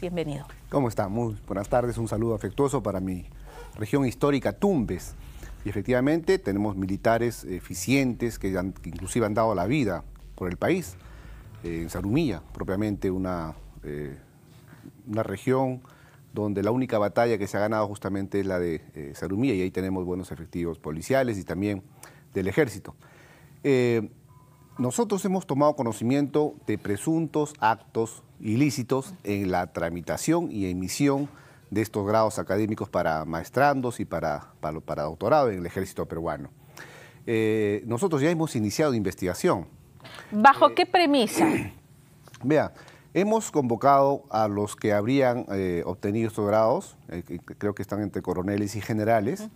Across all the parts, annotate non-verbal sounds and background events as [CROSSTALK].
Bienvenido. ¿Cómo está? Muy buenas tardes, un saludo afectuoso para mi región histórica, Tumbes. Y efectivamente tenemos militares eficientes que, inclusive han dado la vida por el país. Eh, en Sarumilla, propiamente una, eh, una región donde la única batalla que se ha ganado justamente es la de eh, Sarumilla y ahí tenemos buenos efectivos policiales y también del ejército. Nosotros hemos tomado conocimiento de presuntos actos ilícitos en la tramitación y emisión de estos grados académicos para maestrandos y para, para, doctorado en el ejército peruano. Eh, nosotros ya hemos iniciado investigación. ¿Bajo eh, qué premisa? [CLEARS THROAT] Vea, hemos convocado a los que habrían eh, obtenido estos grados, creo que están entre coroneles y generales.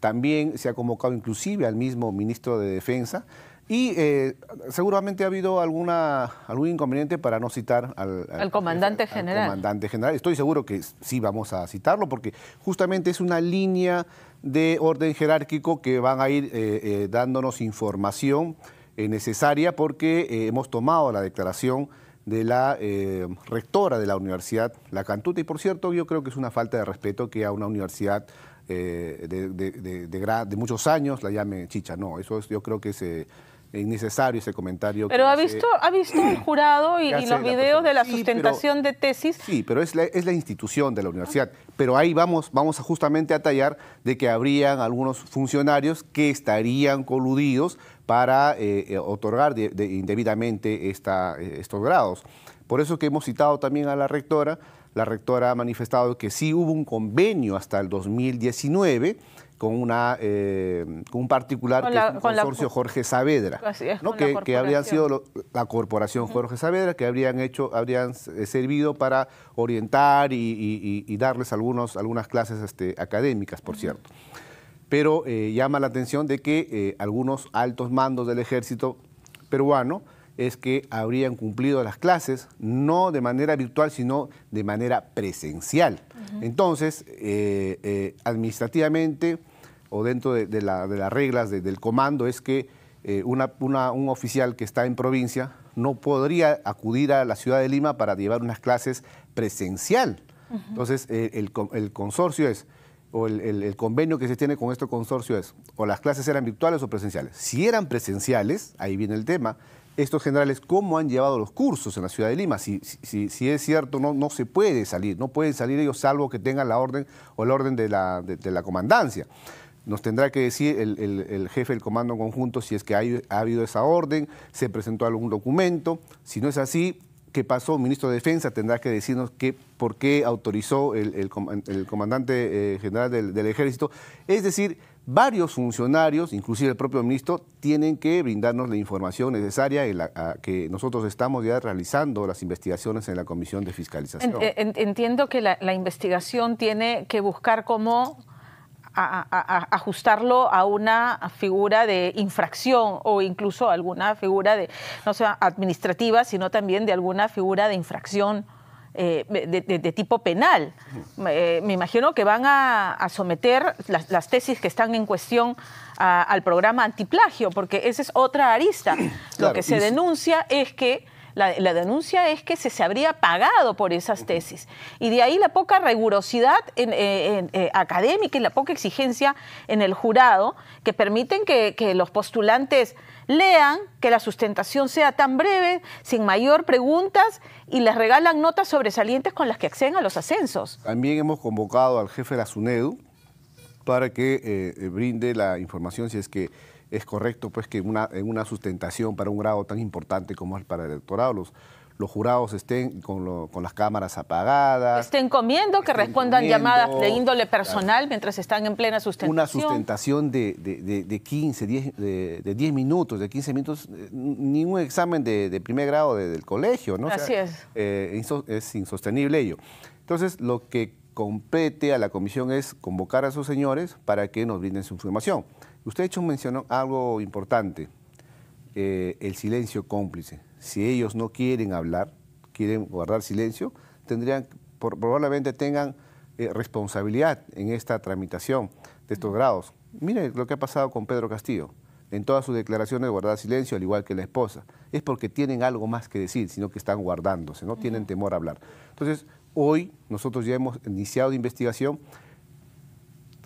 También se ha convocado inclusive al mismo ministro de Defensa y eh, seguramente ha habido alguna, algún inconveniente para no citar al, comandante general. Estoy seguro que sí vamos a citarlo porque justamente es una línea de orden jerárquico que van a ir eh, eh, dándonos información necesaria porque hemos tomado la declaración de la rectora de la universidad, la Cantuta, y por cierto yo creo que es una falta de respeto que a una universidad de, de, de muchos años la llame chicha, no, eso yo creo que es innecesario ese comentario. Pero ha visto, ha visto el [CLEARS THROAT] jurado y, los videos de la sustentación de tesis. Sí, pero es la, institución de la universidad. Pero ahí vamos, vamos justamente a tallar de que habrían algunos funcionarios que estarían coludidos para eh, eh, otorgar indebidamente eh, estos grados. Por eso que hemos citado también a la rectora. La rectora ha manifestado que sí hubo un convenio hasta el 2019 con, una, eh, un particular que es consorcio Jorge Saavedra, que, habrían sido la corporación Jorge Saavedra, que habrían hecho, habrían eh, servido para orientar y, darles algunos, algunas clases este, académicas, por cierto. Pero eh, llama la atención de que algunos altos mandos del ejército peruano es que habrían cumplido las clases, no de manera virtual, sino de manera presencial. Entonces, administrativamente o dentro de, la, de las reglas del comando es que eh, un oficial que está en provincia no podría acudir a la ciudad de Lima para llevar unas clases presencial. Entonces, eh, el, consorcio es, o el, convenio que se tiene con este consorcio es, o las clases eran virtuales o presenciales. Si eran presenciales, ahí viene el tema, estos generales, ¿cómo han llevado los cursos en la ciudad de Lima? Si, si, es cierto, no, no se puede salir, no pueden salir ellos salvo que tengan la orden o el orden de la, de la comandancia. Nos tendrá que decir el, jefe del comando conjunto si es que ha habido esa orden, se presentó algún documento. Si no es así, ¿qué pasó? El ministro de Defensa tendrá que decirnos qué, por qué autorizó el, comandante eh, general del, ejército. Es decir, varios funcionarios, inclusive el propio ministro, tienen que brindarnos la información necesaria en que nosotros estamos ya realizando las investigaciones en la Comisión de Fiscalización. entiendo que la, investigación tiene que buscar cómo a, ajustarlo a una figura de infracción o incluso alguna figura de, no sea administrativa, sino también de alguna figura de infracción. Eh, de, tipo penal. Eh, me imagino que van a, someter las, tesis que están en cuestión al programa antiplagio, porque esa es otra arista. [CLEARS THROAT] Lo que se denuncia es que la, denuncia es que se, se habría pagado por esas tesis. Y de ahí la poca rigurosidad en, eh, eh, académica y la poca exigencia en el jurado que permiten que, los postulantes lean, que la sustentación sea tan breve, sin mayor preguntas, y les regalan notas sobresalientes con las que acceden a los ascensos. También hemos convocado al jefe de la SUNEDU para que eh, brinde la información si es que es correcto pues que en una sustentación para un grado tan importante como es para el electorado, los, los jurados estén con, las cámaras apagadas. Estén comiendo, que respondan llamadas de índole personal mientras están en plena sustentación. Una sustentación de, 15, 10, de, 10 minutos, de 15 minutos, eh, ningún examen de, primer grado del colegio, ¿no? Así es. Eh, es insostenible ello. Entonces, lo que compete a la comisión es convocar a esos señores para que nos brinden su información. Usted ha hecho mencionó algo importante, eh, el silencio cómplice. Si ellos no quieren hablar, quieren guardar silencio, tendrían, probablemente tengan eh, responsabilidad en esta tramitación de estos grados. Mire lo que ha pasado con Pedro Castillo. En todas sus declaraciones guardar silencio, al igual que la esposa. Es porque tienen algo más que decir, sino que están guardándose, no tienen temor a hablar. Entonces, hoy nosotros ya hemos iniciado investigación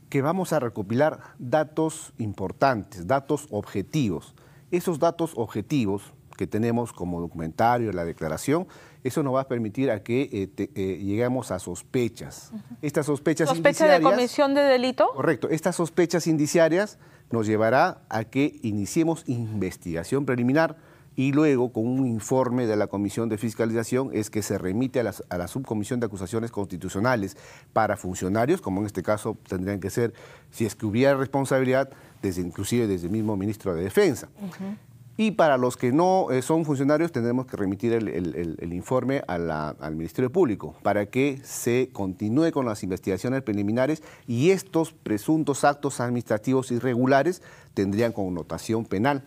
que vamos a recopilar datos importantes, datos objetivos. Esos datos objetivos que tenemos como documentario, la declaración, eso nos va a permitir a que eh, eh, lleguemos a sospechas. Estas sospechas ¿Sospecha de comisión de delito? Correcto. Estas sospechas indiciarias nos llevará a que iniciemos investigación preliminar y luego con un informe de la Comisión de Fiscalización es que se remite a, la Subcomisión de Acusaciones Constitucionales para funcionarios, como en este caso tendrían que ser, si es que hubiera responsabilidad, desde, inclusive desde el mismo ministro de Defensa. Y para los que no eh, son funcionarios tendremos que remitir el, informe al Ministerio Público para que se continúe con las investigaciones preliminares y estos presuntos actos administrativos irregulares tendrían connotación penal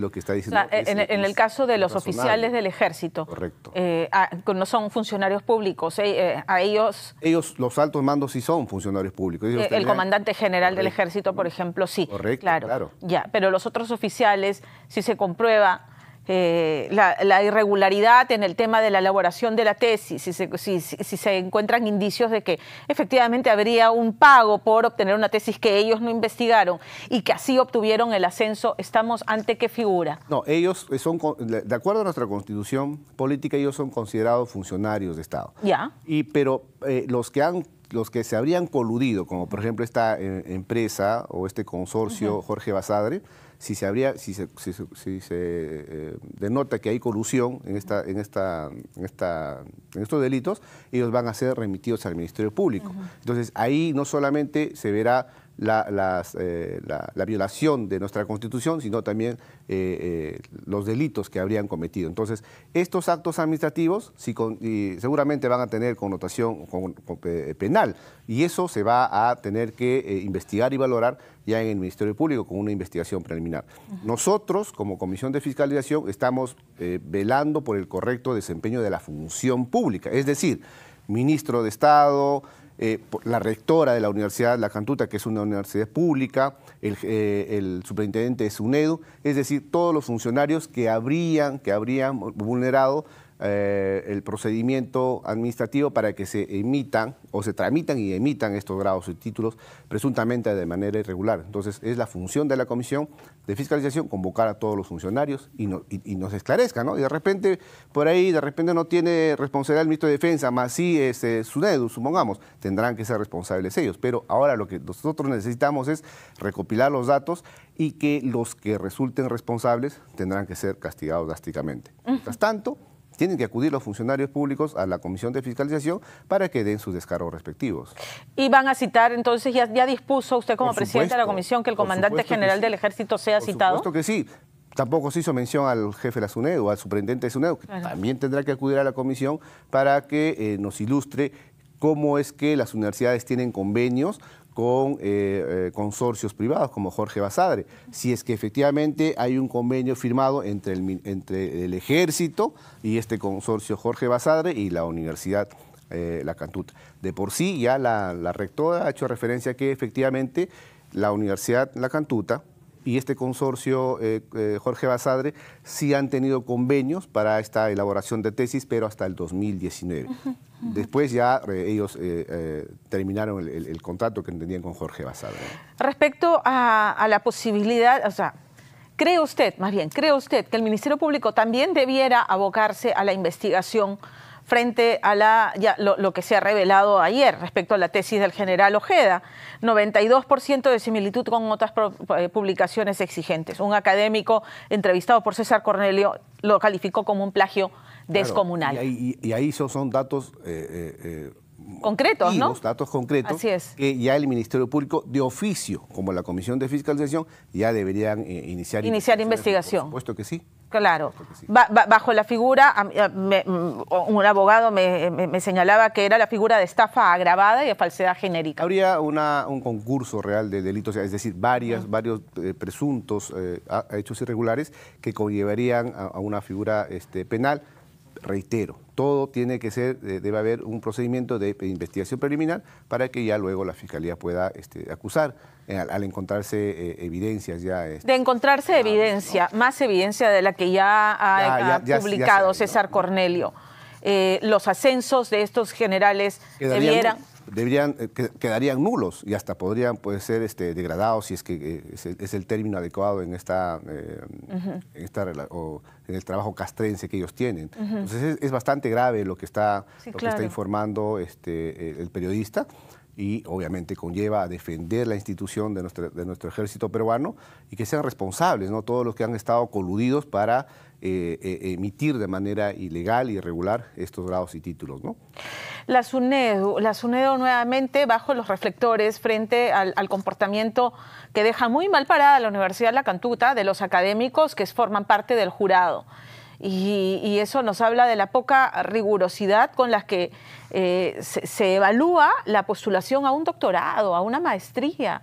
lo que está diciendo. en, el caso de los oficiales del ejército. Correcto. Eh, ah, no son funcionarios públicos. Eh, eh, a ellos. Ellos, los altos mandos, sí son funcionarios públicos. El comandante general del ejército, por ejemplo, sí. Claro. claro. Ya, pero los otros oficiales, si se comprueba eh, la, irregularidad en el tema de la elaboración de la tesis, si se, encuentran indicios de que efectivamente habría un pago por obtener una tesis que ellos no investigaron y que así obtuvieron el ascenso, ¿estamos ante qué figura? No, ellos son, de acuerdo a nuestra constitución política, ellos son considerados funcionarios de Estado. Ya. Y, pero eh, los que han los que se habrían coludido, como por ejemplo esta eh, empresa o este consorcio Jorge Basadre, si se, habría, si se, eh, denota que hay colusión en, esta, en, esta, en, esta, en estos delitos, ellos van a ser remitidos al Ministerio Público. Entonces ahí no solamente se verá eh, la, la, violación de nuestra Constitución, sino también eh, eh, los delitos que habrían cometido. Entonces, estos actos administrativos si seguramente van a tener connotación penal y eso se va a tener que investigar y valorar ya en el Ministerio Público con una investigación preliminar. Nosotros, como Comisión de Fiscalización, estamos velando por el correcto desempeño de la función pública, es decir, ministro de Estado, eh, la rectora de la Universidad La Cantuta, que es una universidad pública, el, eh, el, superintendente de SUNEDU, es decir, todos los funcionarios que habrían, que habrían vulnerado eh, el procedimiento administrativo para que se emitan o se tramitan y emitan estos grados y títulos presuntamente de manera irregular. Entonces, es la función de la Comisión de Fiscalización convocar a todos los funcionarios y, nos esclarezca, ¿no? Y de repente, por ahí, de repente no tiene responsabilidad el ministro de Defensa, más sí este, su dedo, supongamos, tendrán que ser responsables ellos. Pero ahora lo que nosotros necesitamos es recopilar los datos y que los que resulten responsables tendrán que ser castigados drásticamente. Mientras tanto, tienen que acudir los funcionarios públicos a la Comisión de Fiscalización para que den sus descargos respectivos. Y van a citar, entonces ya, dispuso usted como presidente de la comisión que el comandante general del ejército sea citado. Por supuesto que sí. Tampoco se hizo mención al jefe de la SUNED o al superintendente de SUNED, también tendrá que acudir a la comisión para que eh, nos ilustre cómo es que las universidades tienen convenios con eh, eh, consorcios privados como Jorge Basadre, si es que efectivamente hay un convenio firmado entre el, entre el ejército y este consorcio Jorge Basadre y la Universidad eh, La Cantuta. De por sí ya la, rectora ha hecho referencia a que efectivamente la Universidad La Cantuta y este consorcio Jorge Basadre sí han tenido convenios para esta elaboración de tesis, pero hasta el 2019. Después ya eh, ellos eh, eh, terminaron el, contrato que tenían con Jorge Basada. Respecto a la posibilidad, o sea, ¿Cree usted, más bien, cree usted que el Ministerio Público también debiera abocarse a la investigación frente a la, ya, lo, que se ha revelado ayer respecto a la tesis del general Ojeda. 92% de similitud con otras eh, publicaciones exigentes. Un académico entrevistado por César Cornelio lo calificó como un plagio descomunal. y, ahí, son, datos... Eh, eh, concretos, datos concretos es. que ya el Ministerio Público de oficio, como la Comisión de Fiscalización, ya deberían iniciar, iniciar investigación. Por supuesto que sí. Claro, bajo la figura, mm, un abogado me, señalaba que era la figura de estafa agravada y de falsedad genérica. Habría un concurso real de delitos, es decir, varias, varios eh, presuntos eh, hechos irregulares que conllevarían a, una figura este, penal reitero, todo tiene que ser, eh, debe haber un procedimiento de investigación preliminar para que ya luego la fiscalía pueda este, acusar eh, al, encontrarse eh, evidencias ya. Este, de encontrarse evidencia, más evidencia de la que ya ha, publicado César Cornelio. los ascensos de estos generales debieran deberían, eh, quedarían nulos y hasta podrían ser este, degradados, si es que eh, es el, término adecuado en esta, eh, en, el trabajo castrense que ellos tienen. Entonces es, bastante grave lo que está, está informando este, el periodista y obviamente conlleva a defender la institución de nuestro, de nuestro ejército peruano y que sean responsables, ¿no? Todos los que han estado coludidos para e, emitir de manera ilegal y irregular estos grados y títulos, ¿no? Las unedo nuevamente bajo los reflectores frente al, comportamiento que deja muy mal parada la Universidad La Cantuta de los académicos que forman parte del jurado. Y, eso nos habla de la poca rigurosidad con la que eh, se evalúa la postulación a un doctorado, a una maestría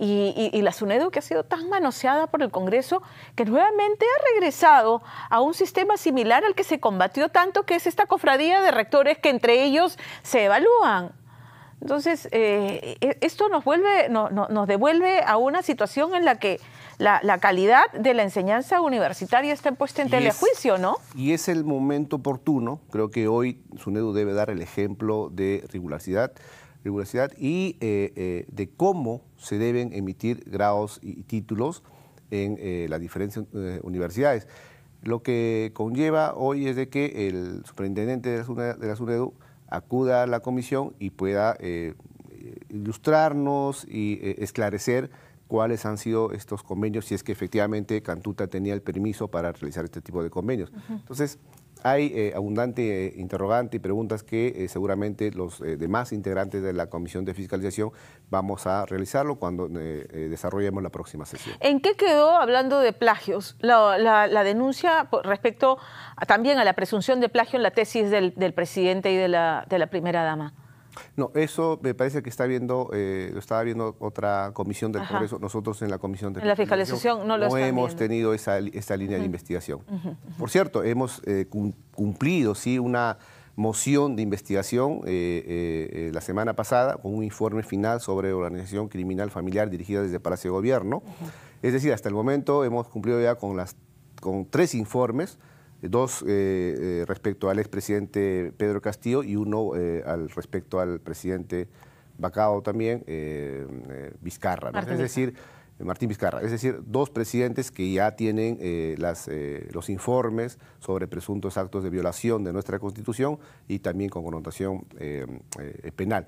y, la SUNEDU que ha sido tan manoseada por el Congreso que nuevamente ha regresado a un sistema similar al que se combatió tanto, que es esta cofradía de rectores que entre ellos se evalúan. Entonces, eh, e, esto nos, vuelve, nos devuelve a una situación en la que la, la, calidad de la enseñanza universitaria está puesta en telejuicio, ¿no? Y es el momento oportuno, creo que hoy SUNEDU debe dar el ejemplo de regularidad y eh, eh, de cómo se deben emitir grados y títulos en eh, las diferentes universidades. Lo que conlleva hoy es de que el superintendente de la, SUNEDU acuda a la comisión y pueda ilustrarnos y esclarecer cuáles han sido estos convenios, si es que efectivamente Cantuta tenía el permiso para realizar este tipo de convenios. Entonces, hay eh, abundante eh, interrogante y preguntas que eh, seguramente los demás integrantes de la Comisión de Fiscalización vamos a realizarlo cuando desarrollemos la próxima sesión. ¿En qué quedó, hablando de plagios, la, denuncia respecto también a la presunción de plagio en la tesis del, presidente y de la primera dama? No, eso me parece que está viendo, eh, estaba viendo otra comisión del Congreso. Nosotros en la comisión de la fiscalización no, hemos tenido esa, esta línea de investigación. Por cierto, hemos eh, cumplido sí una moción de investigación eh, la semana pasada con un informe final sobre organización criminal familiar dirigida desde Palacio de Gobierno. Es decir, hasta el momento hemos cumplido ya con tres informes dos eh, eh, respecto al expresidente Pedro Castillo y uno eh, al respecto al presidente Bacao también, Vizcarra. Es decir, Martín Vizcarra, es decir, dos presidentes que ya tienen las, los informes sobre presuntos actos de violación de nuestra Constitución y también con connotación penal.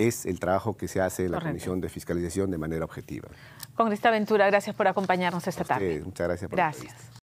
Es el trabajo que se hace en la Comisión de Fiscalización de manera objetiva. Congresista Ventura, gracias por acompañarnos esta tarde. Muchas gracias por Gracias.